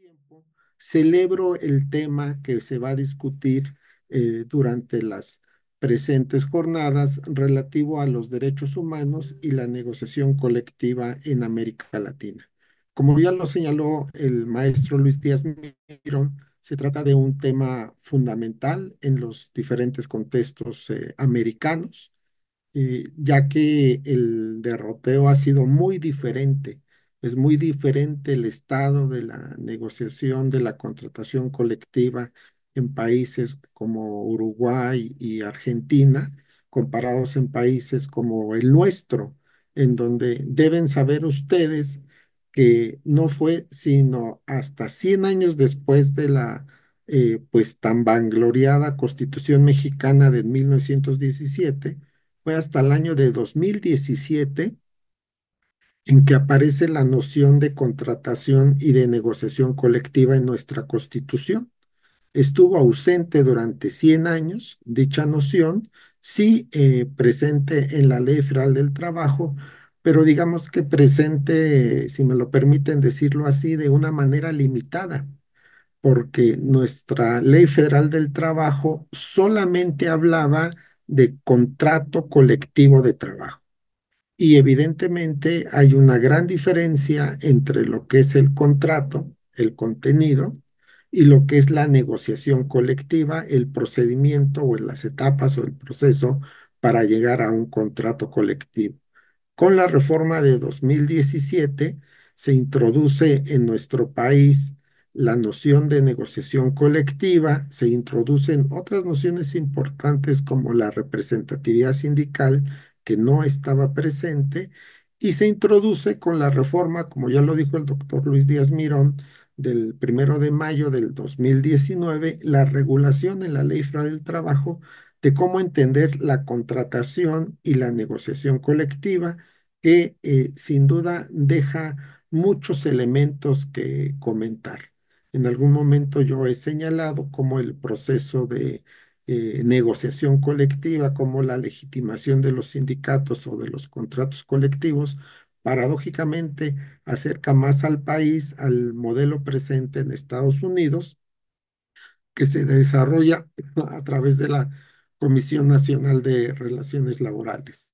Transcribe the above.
tiempo, celebro el tema que se va a discutir eh, durante las presentes jornadas relativo a los derechos humanos y la negociación colectiva en América Latina. Como ya lo señaló el maestro Luis Díaz Mirón, se trata de un tema fundamental en los diferentes contextos eh, americanos, ya que el derroteo ha sido muy diferente es muy diferente el estado de la negociación de la contratación colectiva en países como Uruguay y Argentina, comparados en países como el nuestro, en donde deben saber ustedes que no fue sino hasta 100 años después de la eh, pues tan vangloriada Constitución mexicana de 1917, fue hasta el año de 2017 en que aparece la noción de contratación y de negociación colectiva en nuestra Constitución. Estuvo ausente durante 100 años dicha noción, sí eh, presente en la Ley Federal del Trabajo, pero digamos que presente, si me lo permiten decirlo así, de una manera limitada, porque nuestra Ley Federal del Trabajo solamente hablaba de contrato colectivo de trabajo y evidentemente hay una gran diferencia entre lo que es el contrato, el contenido, y lo que es la negociación colectiva, el procedimiento o las etapas o el proceso para llegar a un contrato colectivo. Con la reforma de 2017 se introduce en nuestro país la noción de negociación colectiva, se introducen otras nociones importantes como la representatividad sindical que no estaba presente y se introduce con la reforma, como ya lo dijo el doctor Luis Díaz Mirón, del primero de mayo del 2019, la regulación en la ley Fra del trabajo de cómo entender la contratación y la negociación colectiva, que eh, sin duda deja muchos elementos que comentar. En algún momento yo he señalado cómo el proceso de eh, negociación colectiva como la legitimación de los sindicatos o de los contratos colectivos, paradójicamente acerca más al país al modelo presente en Estados Unidos, que se desarrolla a través de la Comisión Nacional de Relaciones Laborales.